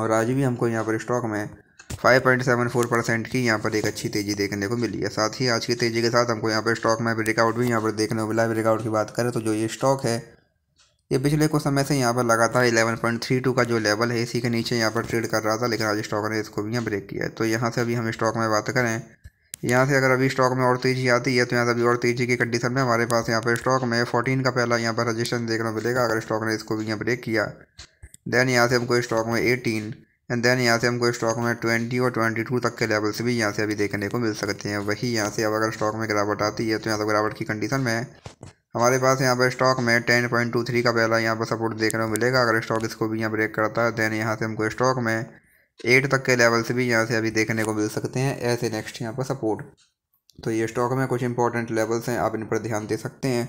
और आज भी हमको यहाँ पर स्टॉक में 5.74 परसेंट की यहाँ पर एक अच्छी तेज़ी देखने को मिली है साथ ही आज की तेज़ी के साथ हमको यहाँ पर स्टॉक में ब्रेकआउट भी यहाँ पर देखने को मिला ब्रेकआउट की बात करें तो जो ये स्टॉक है ये पिछले कुछ समय से यहाँ पर लगातार 11.32 का जो लेवल है इसी के नीचे यहाँ पर ट्रेड कर रहा था लेकिन आज स्टॉक ने इसको भी यहाँ ब्रेक किया है तो यहाँ से अभी हम स्टॉक में बात करें यहाँ से अगर अभी स्टॉक में और तेज़ी आती है तो यहाँ से अभी और तेज़ी की कंडीशन में हमारे पास यहाँ पर स्टॉक में फोर्टीन का पहला यहाँ पर रजिस्ट्रेशन देखने को मिलेगा अगर स्टॉक ने इसको भी यहाँ ब्रेक किया देन यहाँ से हमको स्टॉक में एटीन एंड देन यहाँ से हमको स्टॉक में ट्वेंटी और ट्वेंटी टू तक के लेवल्स भी यहाँ से अभी देखने को मिल सकते हैं वही यहाँ से अब अगर स्टॉक में गिरावट आती है तो यहाँ से गिरावट की कंडीशन में हमारे पास यहाँ पर स्टॉक में टेन पॉइंट टू थ्री का पहला यहाँ पर सपोर्ट देखने को मिलेगा अगर स्टॉक इसको भी यहाँ ब्रेक करता है देन यहाँ से हमको स्टॉक में एट तक के लेवल्स भी यहाँ से अभी देखने को मिल सकते हैं ऐसे नेक्स्ट यहाँ पर सपोर्ट तो ये स्टॉक में कुछ इंपॉर्टेंट लेवल्स हैं आप इन पर ध्यान दे सकते हैं